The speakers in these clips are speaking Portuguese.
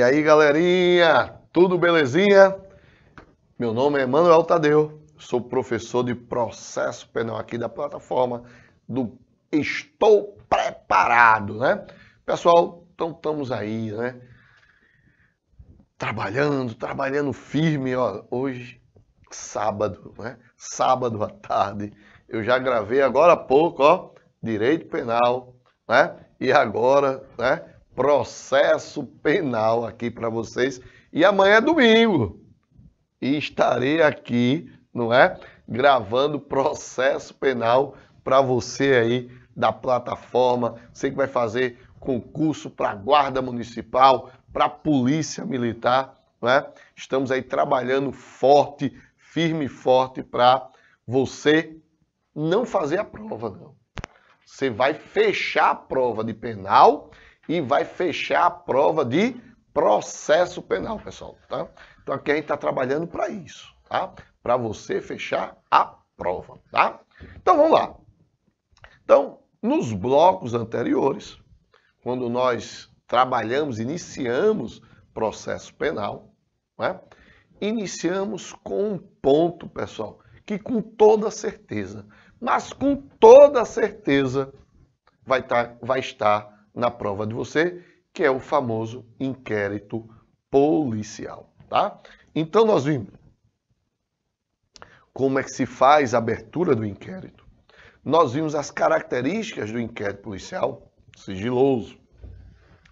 E aí, galerinha, tudo belezinha? Meu nome é Manuel Tadeu, sou professor de processo penal aqui da plataforma do Estou Preparado, né? Pessoal, então estamos aí, né? Trabalhando, trabalhando firme, ó, hoje sábado, né? Sábado à tarde. Eu já gravei agora há pouco, ó, direito penal, né? E agora, né? processo penal aqui para vocês. E amanhã é domingo. E estarei aqui, não é? Gravando processo penal para você aí da plataforma. Você que vai fazer concurso para guarda municipal, para polícia militar, não é? Estamos aí trabalhando forte, firme e forte para você não fazer a prova, não. Você vai fechar a prova de penal e vai fechar a prova de processo penal, pessoal, tá? Então aqui a gente está trabalhando para isso, tá? Para você fechar a prova, tá? Então vamos lá. Então, nos blocos anteriores, quando nós trabalhamos, iniciamos processo penal, né? iniciamos com um ponto, pessoal, que com toda certeza, mas com toda certeza vai, tá, vai estar na prova de você, que é o famoso inquérito policial, tá? Então nós vimos como é que se faz a abertura do inquérito. Nós vimos as características do inquérito policial, sigiloso,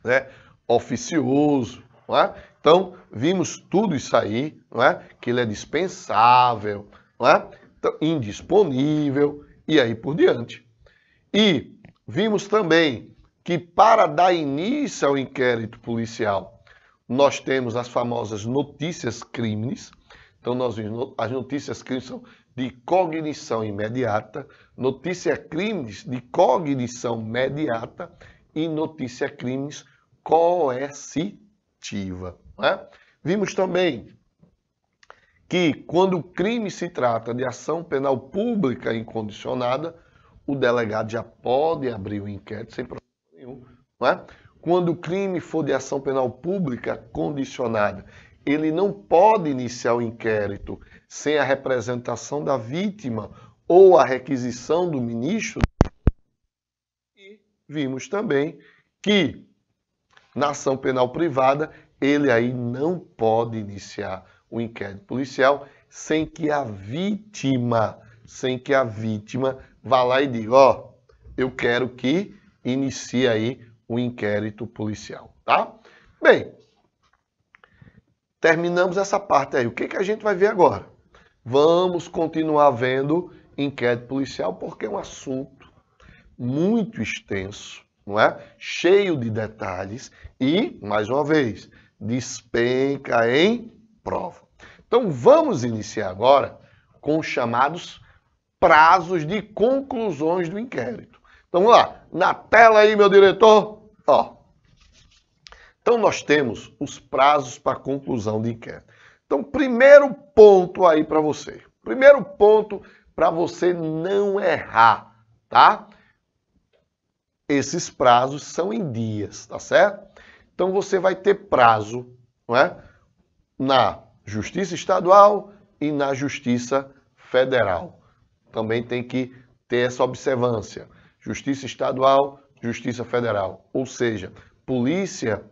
né? oficioso, não é? Então, vimos tudo isso aí, não é? Que ele é dispensável, não é? Então, indisponível e aí por diante. E vimos também que para dar início ao inquérito policial, nós temos as famosas notícias crimes. Então, nós, as notícias crimes são de cognição imediata, notícia crimes de cognição imediata e notícia crimes coercitiva. Né? Vimos também que quando o crime se trata de ação penal pública incondicionada, o delegado já pode abrir o inquérito sem processo não é? quando o crime for de ação penal pública condicionada, ele não pode iniciar o inquérito sem a representação da vítima ou a requisição do ministro. E vimos também que na ação penal privada, ele aí não pode iniciar o inquérito policial sem que a vítima, sem que a vítima vá lá e diga, ó, oh, eu quero que inicia aí o inquérito policial, tá? Bem, terminamos essa parte aí. O que, que a gente vai ver agora? Vamos continuar vendo inquérito policial porque é um assunto muito extenso, não é? Cheio de detalhes e, mais uma vez, despenca em prova. Então vamos iniciar agora com os chamados prazos de conclusões do inquérito. Então, vamos lá. Na tela aí, meu diretor. Ó. Então, nós temos os prazos para conclusão de inquérito. Então, primeiro ponto aí para você. Primeiro ponto para você não errar, tá? Esses prazos são em dias, tá certo? Então, você vai ter prazo, não é? Na Justiça Estadual e na Justiça Federal. Também tem que ter essa observância. Justiça Estadual, Justiça Federal. Ou seja, Polícia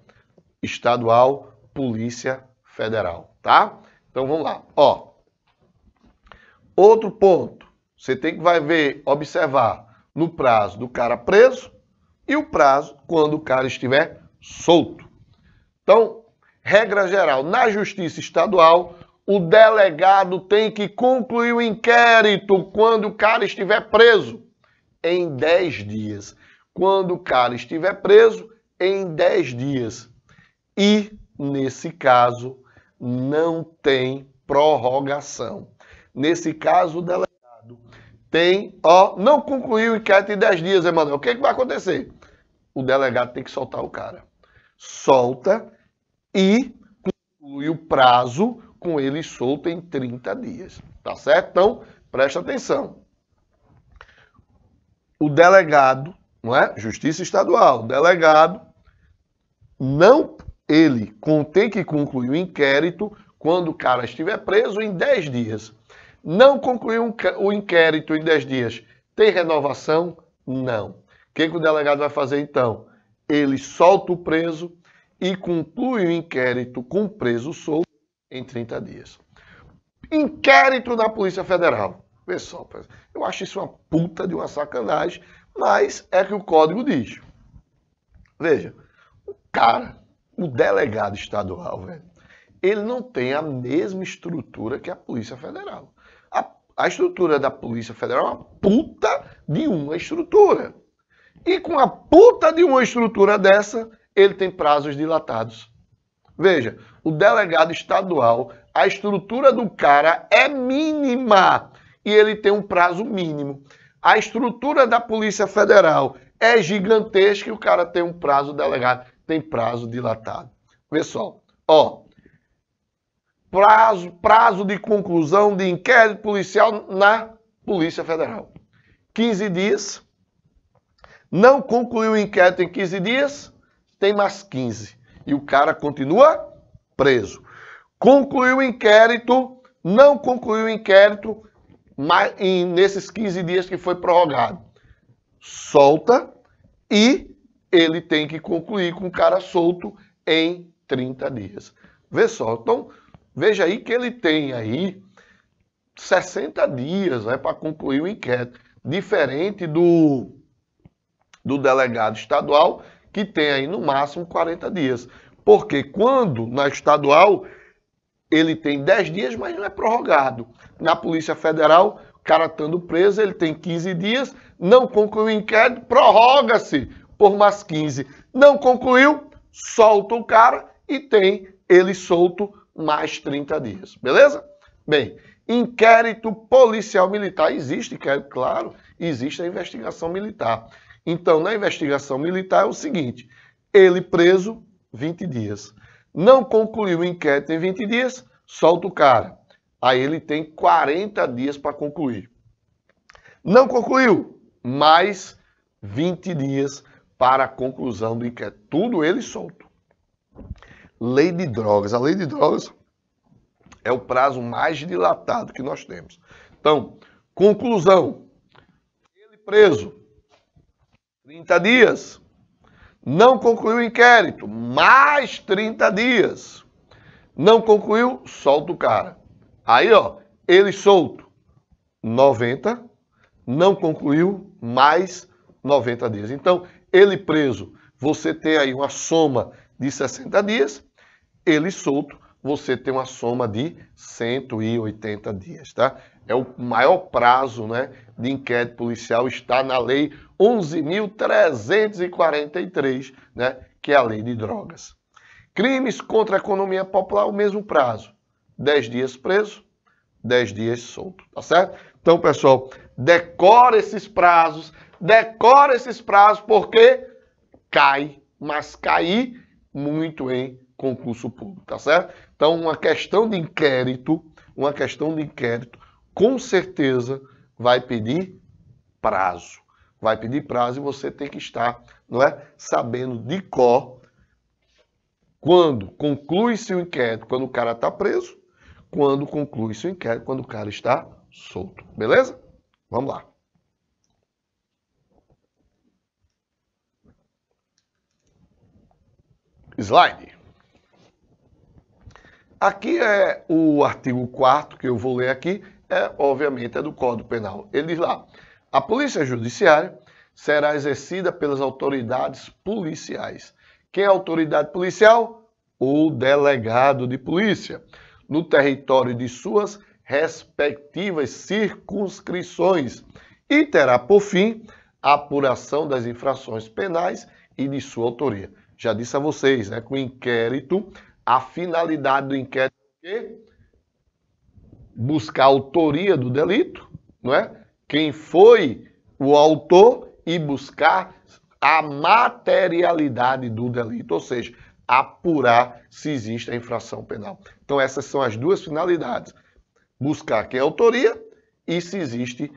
Estadual, Polícia Federal, tá? Então vamos lá. Ó. Outro ponto, você tem que vai ver, observar no prazo do cara preso e o prazo quando o cara estiver solto. Então, regra geral, na justiça estadual, o delegado tem que concluir o inquérito quando o cara estiver preso em 10 dias. Quando o cara estiver preso, em 10 dias. E, nesse caso, não tem prorrogação. Nesse caso, o delegado tem, ó, não concluiu o inquérito em 10 dias, Emanuel. O que, é que vai acontecer? O delegado tem que soltar o cara. Solta e conclui o prazo com ele solto em 30 dias. Tá certo? Então, presta atenção o delegado, não é? Justiça Estadual, delegado, não ele tem que concluir o um inquérito quando o cara estiver preso em 10 dias. Não concluiu um, o inquérito em 10 dias. Tem renovação? Não. O que, que o delegado vai fazer então? Ele solta o preso e conclui o inquérito com o preso solto em 30 dias. Inquérito na Polícia Federal pessoal. Eu acho isso uma puta de uma sacanagem, mas é que o código diz. Veja, o cara, o delegado estadual, velho, ele não tem a mesma estrutura que a Polícia Federal. A, a estrutura da Polícia Federal é uma puta de uma estrutura. E com a puta de uma estrutura dessa, ele tem prazos dilatados. Veja, o delegado estadual, a estrutura do cara é mínima e ele tem um prazo mínimo. A estrutura da Polícia Federal é gigantesca e o cara tem um prazo delegado, tem prazo dilatado. Pessoal, ó, prazo, prazo de conclusão de inquérito policial na Polícia Federal. 15 dias. Não concluiu o inquérito em 15 dias, tem mais 15. E o cara continua preso. Concluiu o inquérito, não concluiu o inquérito, mas em, nesses 15 dias que foi prorrogado. Solta e ele tem que concluir com o cara solto em 30 dias. Vê só, então veja aí que ele tem aí 60 dias né, para concluir o inquérito, diferente do, do delegado estadual, que tem aí no máximo 40 dias. Porque quando na estadual ele tem 10 dias, mas não é prorrogado. Na Polícia Federal, o cara estando preso, ele tem 15 dias, não concluiu o inquérito, prorroga-se por mais 15. Não concluiu, solta o cara e tem ele solto mais 30 dias, beleza? Bem, inquérito policial militar. Existe claro, existe a investigação militar. Então, na investigação militar é o seguinte: ele preso 20 dias. Não concluiu o inquérito em 20 dias, solta o cara. Aí ele tem 40 dias para concluir. Não concluiu, mais 20 dias para a conclusão do inquérito. Tudo ele solto. Lei de drogas. A lei de drogas é o prazo mais dilatado que nós temos. Então, conclusão. Ele preso, 30 dias. Não concluiu o inquérito, mais 30 dias. Não concluiu, solta o cara. Aí, ó, ele solto, 90. Não concluiu, mais 90 dias. Então, ele preso, você tem aí uma soma de 60 dias. Ele solto, você tem uma soma de 180 dias, tá? É o maior prazo, né, de inquérito policial está na lei 11.343, né, que é a lei de drogas. Crimes contra a economia popular, o mesmo prazo. 10 dias preso, 10 dias solto, tá certo? Então, pessoal, decora esses prazos, decora esses prazos, porque cai, mas cair muito em concurso público, tá certo? Então, uma questão de inquérito, uma questão de inquérito, com certeza vai pedir prazo. Vai pedir prazo e você tem que estar, não é, sabendo de cor quando conclui-se o inquérito, quando o cara está preso, quando conclui-se o inquérito, quando o cara está solto. Beleza? Vamos lá. Slide. Aqui é o artigo 4 que eu vou ler aqui, é, obviamente é do Código Penal. Ele diz lá: a polícia judiciária será exercida pelas autoridades policiais. Quem é a autoridade policial? O delegado de polícia, no território de suas respectivas circunscrições, e terá por fim a apuração das infrações penais e de sua autoria. Já disse a vocês, né, que o inquérito a finalidade do inquérito é quê? buscar a autoria do delito, não é? Quem foi o autor e buscar a materialidade do delito, ou seja, apurar se existe a infração penal. Então essas são as duas finalidades: buscar quem é a autoria e se existe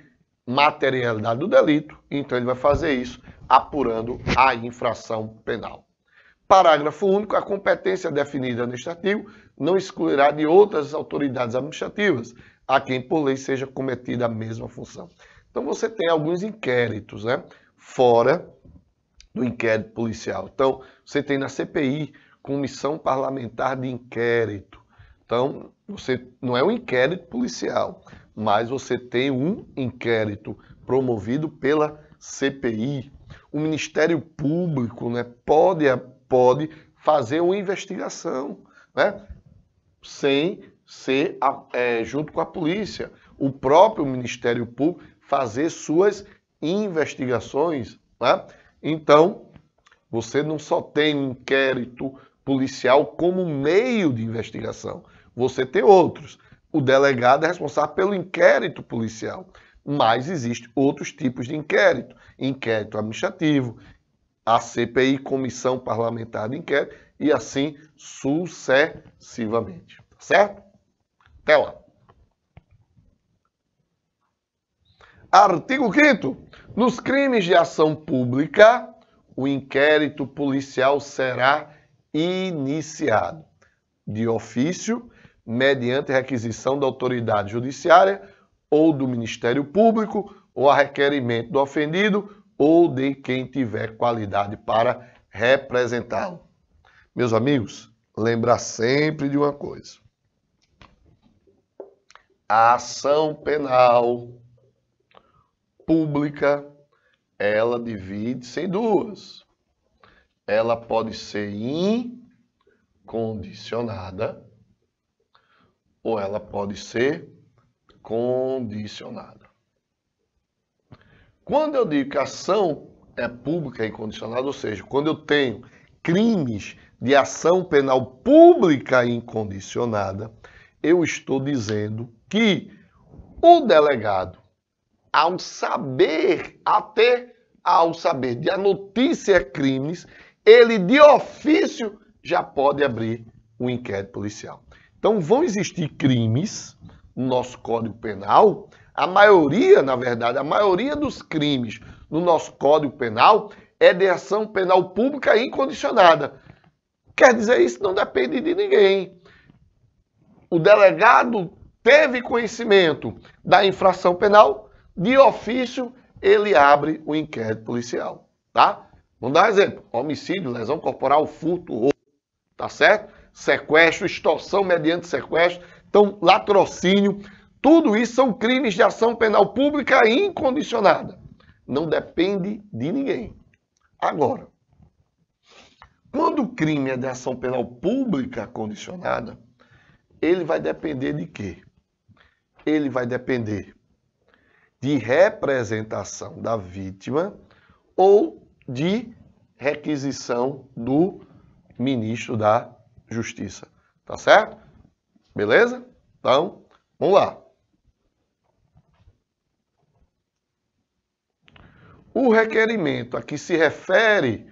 materialidade do delito. Então ele vai fazer isso apurando a infração penal. Parágrafo único. A competência definida neste artigo não excluirá de outras autoridades administrativas a quem por lei seja cometida a mesma função. Então você tem alguns inquéritos, né? Fora do inquérito policial. Então você tem na CPI comissão parlamentar de inquérito. Então você não é um inquérito policial, mas você tem um inquérito promovido pela CPI. O Ministério Público né, pode pode fazer uma investigação, né? sem ser a, é, junto com a polícia. O próprio Ministério Público fazer suas investigações. Né? Então, você não só tem um inquérito policial como meio de investigação, você tem outros. O delegado é responsável pelo inquérito policial, mas existem outros tipos de inquérito: inquérito administrativo, a CPI, Comissão Parlamentar de Inquérito, e assim sucessivamente. Tá certo? Até lá. Artigo 5 Nos crimes de ação pública, o inquérito policial será iniciado de ofício, mediante requisição da autoridade judiciária ou do Ministério Público, ou a requerimento do ofendido ou de quem tiver qualidade para representá-lo. Meus amigos, lembrar sempre de uma coisa. A ação penal pública, ela divide-se em duas. Ela pode ser incondicionada ou ela pode ser condicionada. Quando eu digo que a ação é pública e incondicionada, ou seja, quando eu tenho crimes de ação penal pública e incondicionada, eu estou dizendo que o delegado, ao saber, até ao saber de a notícia é crimes, ele de ofício já pode abrir um inquérito policial. Então vão existir crimes no nosso Código Penal a maioria, na verdade, a maioria dos crimes no nosso Código Penal é de ação penal pública incondicionada. Quer dizer, isso não depende de ninguém. O delegado teve conhecimento da infração penal, de ofício ele abre o inquérito policial, tá? Vamos dar um exemplo: homicídio, lesão corporal, furto, roubo, tá certo? Sequestro, extorsão mediante sequestro, então latrocínio tudo isso são crimes de ação penal pública incondicionada. Não depende de ninguém. Agora, quando o crime é de ação penal pública condicionada, ele vai depender de quê? Ele vai depender de representação da vítima ou de requisição do ministro da Justiça. Tá certo? Beleza? Então, vamos lá. O requerimento a que se refere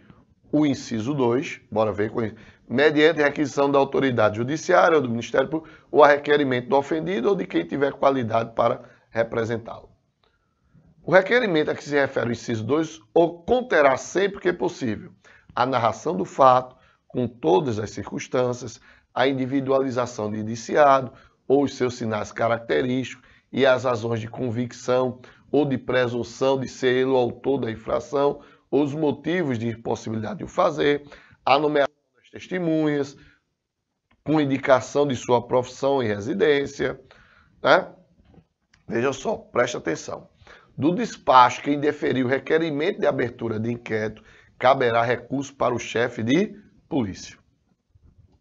o inciso 2, bora ver com mediante requisição da autoridade judiciária ou do Ministério Público, ou a requerimento do ofendido ou de quem tiver qualidade para representá-lo. O requerimento a que se refere o inciso 2 conterá sempre que possível a narração do fato, com todas as circunstâncias, a individualização do indiciado ou os seus sinais característicos e as razões de convicção ou de presunção de ser ele o autor da infração, os motivos de impossibilidade de o fazer, a nomeação das testemunhas, com indicação de sua profissão e residência. Né? Veja só, preste atenção. Do despacho que indeferiu o requerimento de abertura de inquérito, caberá recurso para o chefe de polícia.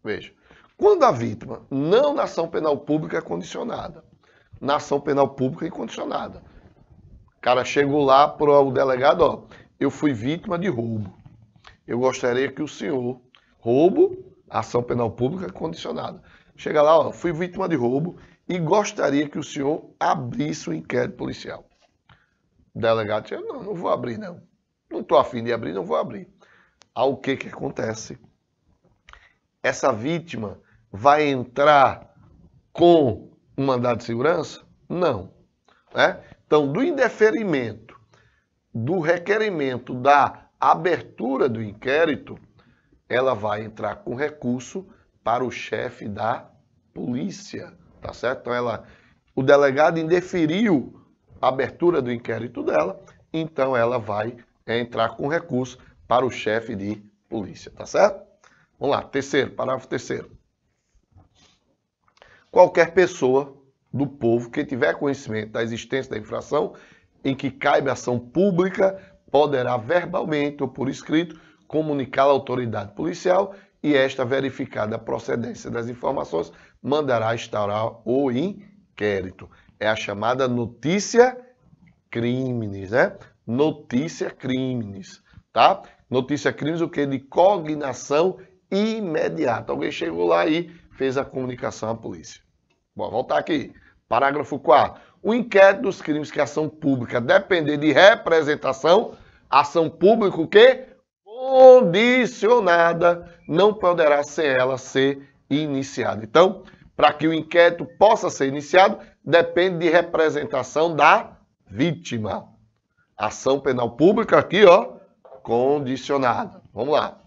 Veja, quando a vítima, não na ação penal pública é condicionada, na ação penal pública é incondicionada, cara chegou lá para o delegado, ó, eu fui vítima de roubo. Eu gostaria que o senhor, roubo, ação penal pública condicionada. Chega lá, ó, fui vítima de roubo e gostaria que o senhor abrisse o um inquérito policial. O delegado disse, não, não vou abrir não. Não estou afim de abrir, não vou abrir. Ao que que acontece? Essa vítima vai entrar com um mandado de segurança? Não. Né? Então, do indeferimento, do requerimento da abertura do inquérito, ela vai entrar com recurso para o chefe da polícia, tá certo? Então, ela, o delegado indeferiu a abertura do inquérito dela, então ela vai entrar com recurso para o chefe de polícia, tá certo? Vamos lá, terceiro, parágrafo terceiro. Qualquer pessoa do povo, quem tiver conhecimento da existência da infração, em que caiba ação pública, poderá verbalmente ou por escrito comunicá-la à autoridade policial e esta, verificada a procedência das informações, mandará instaurar o inquérito. É a chamada notícia crimes, né? Notícia crimes, tá? Notícia crimes, o que? De cognação imediata. Alguém chegou lá e fez a comunicação à polícia. Bom, voltar aqui. Parágrafo 4. O inquérito dos crimes que a ação pública depender de representação, ação pública o quê? Condicionada, não poderá ser ela ser iniciada. Então, para que o inquérito possa ser iniciado, depende de representação da vítima. Ação penal pública aqui, ó, condicionada. Vamos lá.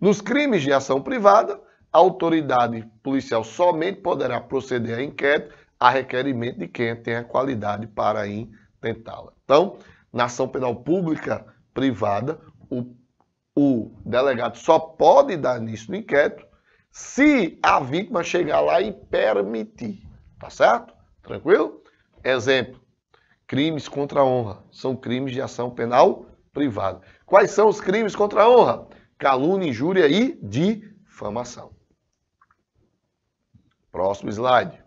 Nos crimes de ação privada, a autoridade policial somente poderá proceder a inquérito a requerimento de quem tem a qualidade para intentá-la. Então, na ação penal pública privada, o, o delegado só pode dar início no inquérito se a vítima chegar lá e permitir. Tá certo? Tranquilo? Exemplo: crimes contra a honra são crimes de ação penal privada. Quais são os crimes contra a honra? Calúnia, injúria e difamação. Próximo slide.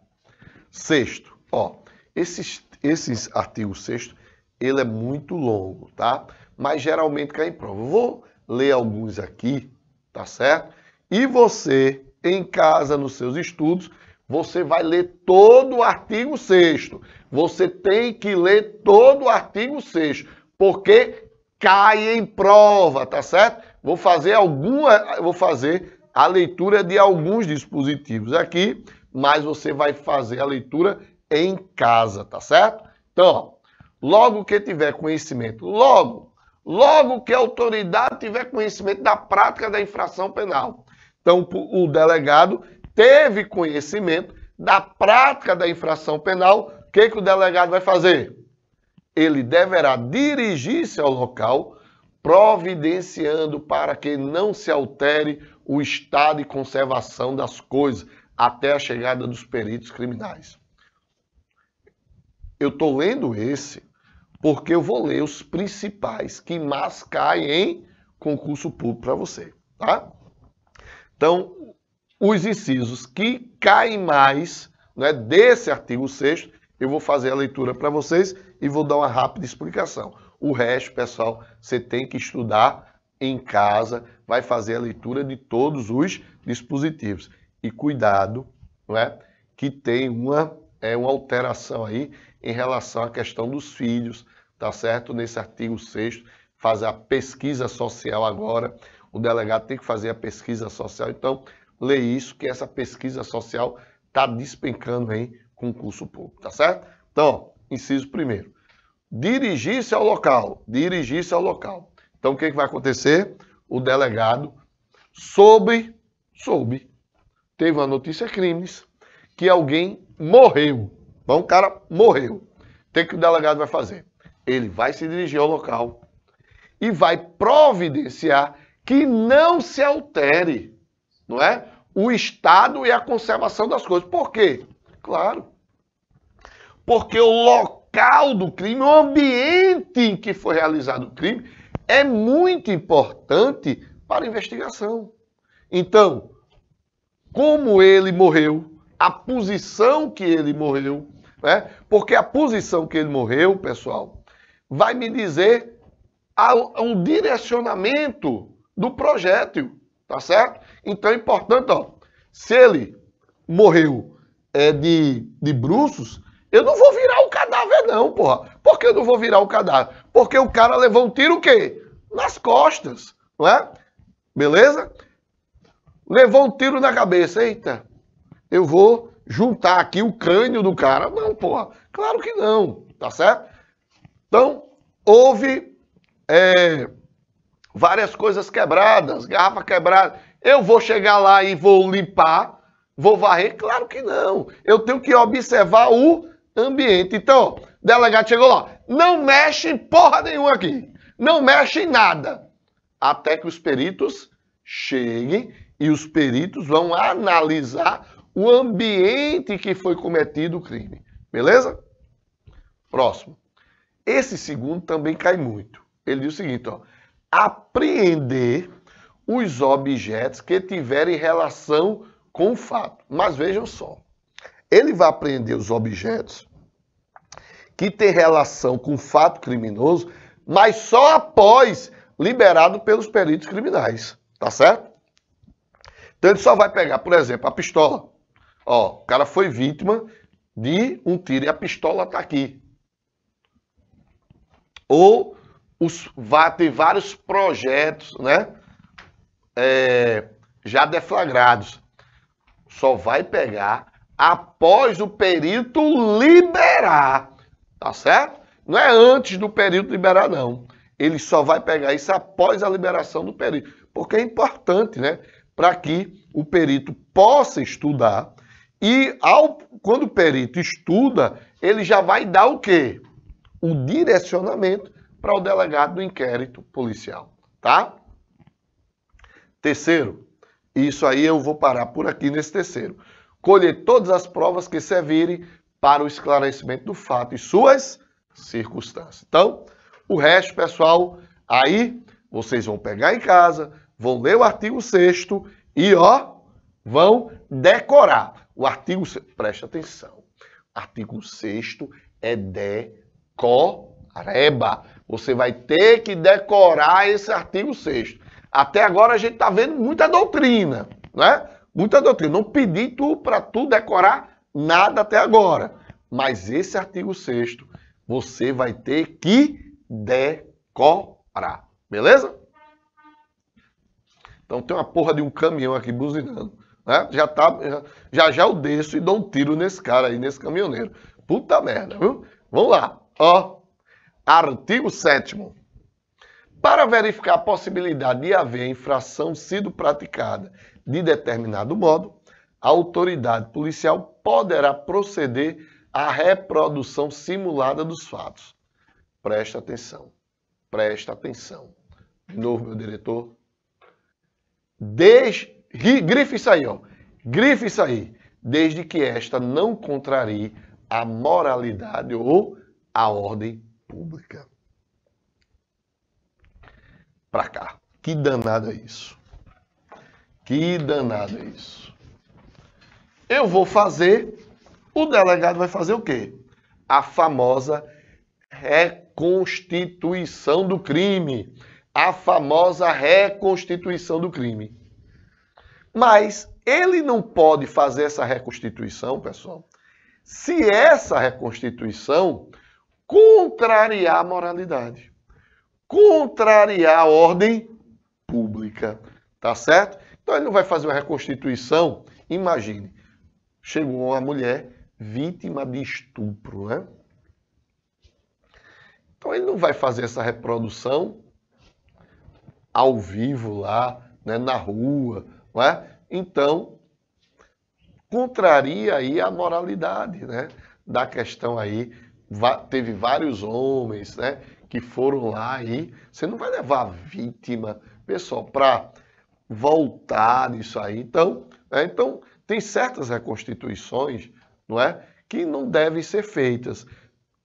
Sexto, ó, esses, esses artigos sexto, ele é muito longo, tá? Mas geralmente cai em prova. Vou ler alguns aqui, tá certo? E você, em casa, nos seus estudos, você vai ler todo o artigo sexto. Você tem que ler todo o artigo sexto, porque cai em prova, tá certo? Vou fazer alguma, vou fazer a leitura de alguns dispositivos aqui mas você vai fazer a leitura em casa, tá certo? Então, logo que tiver conhecimento, logo, logo que a autoridade tiver conhecimento da prática da infração penal. Então, o delegado teve conhecimento da prática da infração penal, o que, que o delegado vai fazer? Ele deverá dirigir-se ao local, providenciando para que não se altere o estado de conservação das coisas, até a chegada dos peritos criminais. Eu estou lendo esse porque eu vou ler os principais que mais caem em concurso público para você, tá? Então, os incisos que caem mais né, desse artigo 6 eu vou fazer a leitura para vocês e vou dar uma rápida explicação. O resto, pessoal, você tem que estudar em casa, vai fazer a leitura de todos os dispositivos e cuidado, não é? que tem uma, é, uma alteração aí em relação à questão dos filhos, tá certo? Nesse artigo 6 fazer a pesquisa social agora, o delegado tem que fazer a pesquisa social, então lê isso, que essa pesquisa social está despencando em concurso público, tá certo? Então, inciso primeiro, dirigir-se ao local, dirigir-se ao local. Então, o que, é que vai acontecer? O delegado, soube, soube teve uma notícia crimes que alguém morreu. Bom, então, um cara morreu. O que, é que o delegado vai fazer? Ele vai se dirigir ao local e vai providenciar que não se altere, não é? O estado e a conservação das coisas. Por quê? Claro. Porque o local do crime, o ambiente em que foi realizado o crime, é muito importante para a investigação. Então, como ele morreu, a posição que ele morreu, né? Porque a posição que ele morreu, pessoal, vai me dizer um direcionamento do projétil, tá certo? Então é importante, ó, se ele morreu é, de, de bruços, eu não vou virar o cadáver não, porra. Por que eu não vou virar o cadáver? Porque o cara levou um tiro o quê? Nas costas, não é? Beleza? Levou um tiro na cabeça. Eita, eu vou juntar aqui o crânio do cara. Não, porra, claro que não, tá certo? Então, houve é, várias coisas quebradas, garrafa quebrada. Eu vou chegar lá e vou limpar, vou varrer? Claro que não. Eu tenho que observar o ambiente. Então, ó, delegado chegou lá, não mexe em porra nenhuma aqui. Não mexe em nada. Até que os peritos cheguem e os peritos vão analisar o ambiente que foi cometido o crime. Beleza? Próximo. Esse segundo também cai muito. Ele diz o seguinte, ó. Apreender os objetos que tiverem relação com o fato. Mas vejam só. Ele vai apreender os objetos que têm relação com o fato criminoso, mas só após liberado pelos peritos criminais. Tá certo? Então ele só vai pegar, por exemplo, a pistola. Ó, o cara foi vítima de um tiro e a pistola está aqui. Ou os, vai ter vários projetos, né? É, já deflagrados. Só vai pegar após o perito liberar, tá certo? Não é antes do perito liberar, não. Ele só vai pegar isso após a liberação do perito, porque é importante, né? para que o perito possa estudar. E ao, quando o perito estuda, ele já vai dar o quê? O direcionamento para o delegado do inquérito policial, tá? Terceiro, isso aí eu vou parar por aqui nesse terceiro. Colher todas as provas que servirem para o esclarecimento do fato e suas circunstâncias. Então, o resto, pessoal, aí vocês vão pegar em casa, vão ler o artigo 6 e, ó, vão decorar. O artigo, preste atenção, artigo 6 é decoreba. Você vai ter que decorar esse artigo 6 Até agora a gente está vendo muita doutrina, né? Muita doutrina. Não pedi tu para tu decorar nada até agora. Mas esse artigo 6 você vai ter que decorar. Beleza? Então tem uma porra de um caminhão aqui buzinando. Né? Já, tá, já já eu desço e dou um tiro nesse cara aí, nesse caminhoneiro. Puta merda, viu? Vamos lá. Ó, artigo 7 Para verificar a possibilidade de haver infração sido praticada de determinado modo, a autoridade policial poderá proceder à reprodução simulada dos fatos. Presta atenção. Presta atenção. De novo, meu diretor, Desde, grife isso aí, ó. Grife isso aí. Desde que esta não contrarie a moralidade ou a ordem pública. Pra cá. Que danado é isso? Que danado é isso? Eu vou fazer, o delegado vai fazer o quê? A famosa reconstituição do crime a famosa reconstituição do crime. Mas ele não pode fazer essa reconstituição, pessoal, se essa reconstituição contrariar a moralidade, contrariar a ordem pública, tá certo? Então ele não vai fazer uma reconstituição, imagine, chegou uma mulher vítima de estupro, né? Então ele não vai fazer essa reprodução ao vivo lá, né, na rua, não é? Então, contraria aí a moralidade, né, da questão aí, teve vários homens, né, que foram lá aí, você não vai levar a vítima, pessoal, para voltar isso aí. Então, né, então tem certas reconstituições, não é, que não devem ser feitas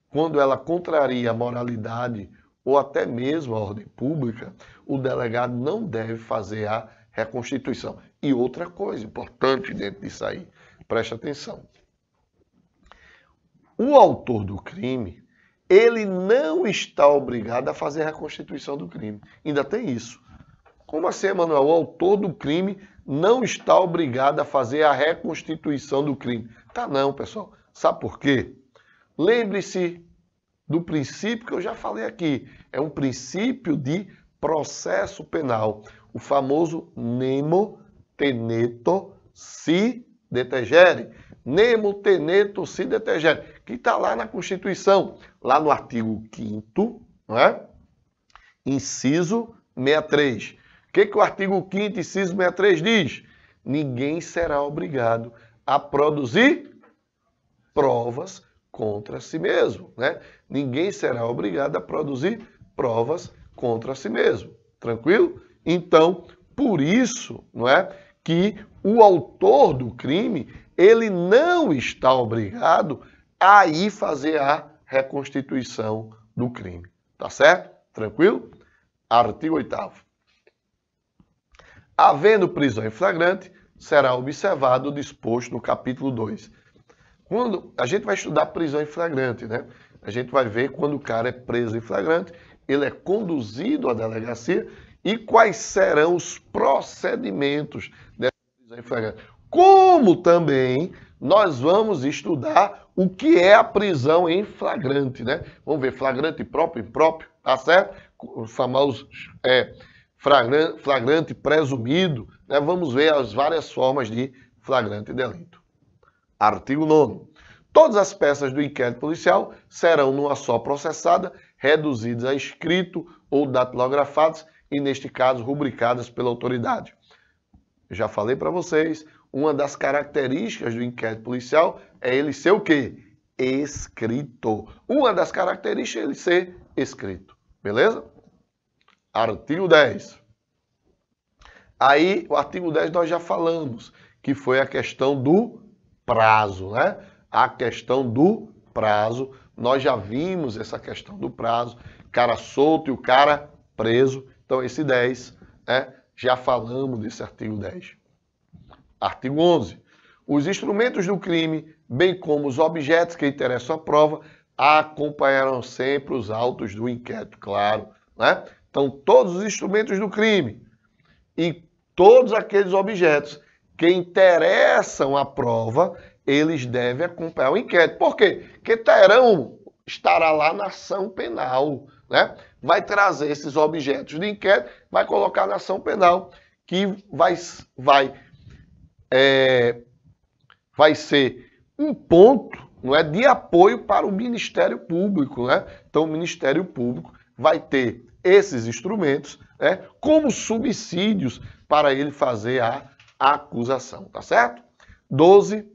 quando ela contraria a moralidade ou até mesmo a ordem pública, o delegado não deve fazer a reconstituição. E outra coisa importante dentro disso aí, preste atenção. O autor do crime, ele não está obrigado a fazer a reconstituição do crime. Ainda tem isso. Como assim, Emanuel? O autor do crime não está obrigado a fazer a reconstituição do crime. Tá não, pessoal. Sabe por quê? Lembre-se do princípio que eu já falei aqui. É um princípio de processo penal. O famoso nemo teneto si detegere. Nemo teneto si detegere. Que está lá na Constituição, lá no artigo 5 é? Inciso 63. O que, que o artigo 5 inciso 63 diz? Ninguém será obrigado a produzir provas contra si mesmo. Né? Ninguém será obrigado a produzir provas contra si mesmo. Tranquilo? Então, por isso, não é, que o autor do crime, ele não está obrigado a ir fazer a reconstituição do crime. Tá certo? Tranquilo? Artigo 8 Havendo prisão em flagrante, será observado o disposto no capítulo 2 quando a gente vai estudar prisão em flagrante, né? A gente vai ver quando o cara é preso em flagrante, ele é conduzido à delegacia e quais serão os procedimentos dessa prisão em flagrante. Como também nós vamos estudar o que é a prisão em flagrante, né? Vamos ver flagrante próprio, impróprio, tá certo? Os famosos é, flagrante, presumido, né? Vamos ver as várias formas de flagrante delito. Artigo 9. Todas as peças do inquérito policial serão numa só processada, reduzidas a escrito ou datilografadas e, neste caso, rubricadas pela autoridade. Já falei para vocês, uma das características do inquérito policial é ele ser o quê? Escrito. Uma das características é ele ser escrito. Beleza? Artigo 10. Aí, o artigo 10 nós já falamos, que foi a questão do prazo, né? A questão do prazo. Nós já vimos essa questão do prazo, cara solto e o cara preso. Então, esse 10, né? já falamos desse artigo 10. Artigo 11. Os instrumentos do crime, bem como os objetos que interessam à prova, acompanharão sempre os autos do inquérito, claro. Né? Então, todos os instrumentos do crime e todos aqueles objetos que interessam à prova, eles devem acompanhar o inquérito. Por quê? Porque terão, estará lá na ação penal, né? Vai trazer esses objetos de inquérito, vai colocar na ação penal, que vai, vai, é, vai ser um ponto não é, de apoio para o Ministério Público. Né? Então, o Ministério Público vai ter esses instrumentos né, como subsídios para ele fazer a acusação, tá certo? 12.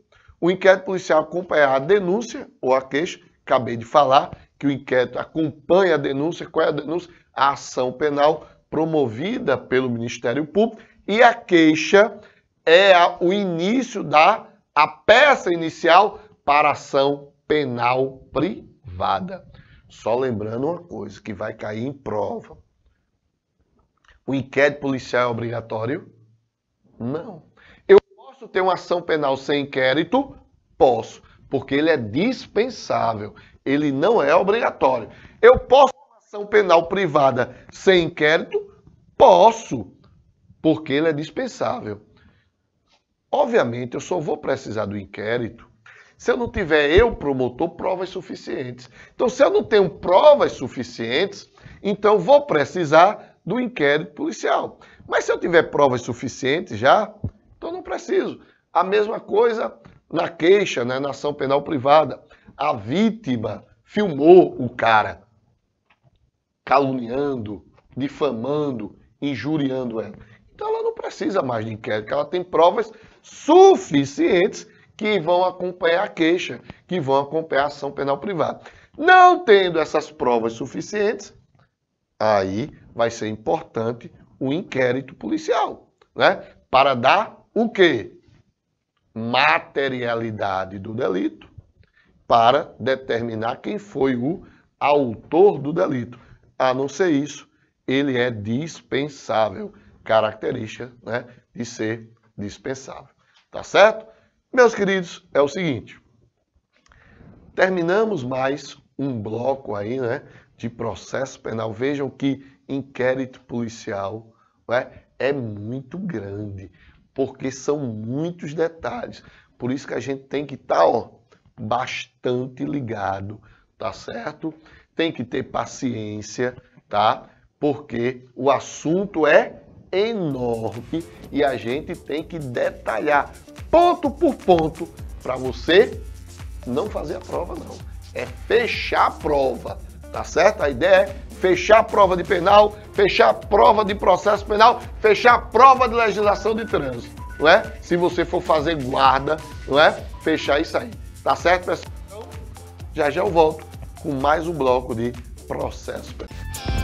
O inquérito policial acompanha a denúncia ou a queixa. Acabei de falar que o inquérito acompanha a denúncia. Qual é a denúncia? A ação penal promovida pelo Ministério Público. E a queixa é a, o início da a peça inicial para ação penal privada. Só lembrando uma coisa que vai cair em prova. O inquérito policial é obrigatório? Não. Eu posso ter uma ação penal sem inquérito? Posso, porque ele é dispensável, ele não é obrigatório. Eu posso ter uma ação penal privada sem inquérito? Posso, porque ele é dispensável. Obviamente, eu só vou precisar do inquérito se eu não tiver eu, promotor, provas suficientes. Então, se eu não tenho provas suficientes, então vou precisar do inquérito policial. Mas se eu tiver provas suficientes já, então não preciso. A mesma coisa na queixa, né, na ação penal privada. A vítima filmou o cara caluniando, difamando, injuriando ela. Então ela não precisa mais de inquérito, ela tem provas suficientes que vão acompanhar a queixa, que vão acompanhar a ação penal privada. Não tendo essas provas suficientes, aí vai ser importante o inquérito policial, né? Para dar o quê? Materialidade do delito para determinar quem foi o autor do delito. A não ser isso, ele é dispensável, característica né, de ser dispensável. Tá certo? Meus queridos, é o seguinte. Terminamos mais um bloco aí, né? de processo penal, vejam que inquérito policial é? é muito grande, porque são muitos detalhes. Por isso que a gente tem que estar tá, bastante ligado, tá certo? Tem que ter paciência, tá? Porque o assunto é enorme e a gente tem que detalhar ponto por ponto para você não fazer a prova não, é fechar a prova. Tá certo? A ideia é fechar a prova de penal, fechar a prova de processo penal, fechar a prova de legislação de trânsito, não é? Se você for fazer guarda, não é? Fechar isso aí. Tá certo, pessoal? Já já eu volto com mais um bloco de processo penal.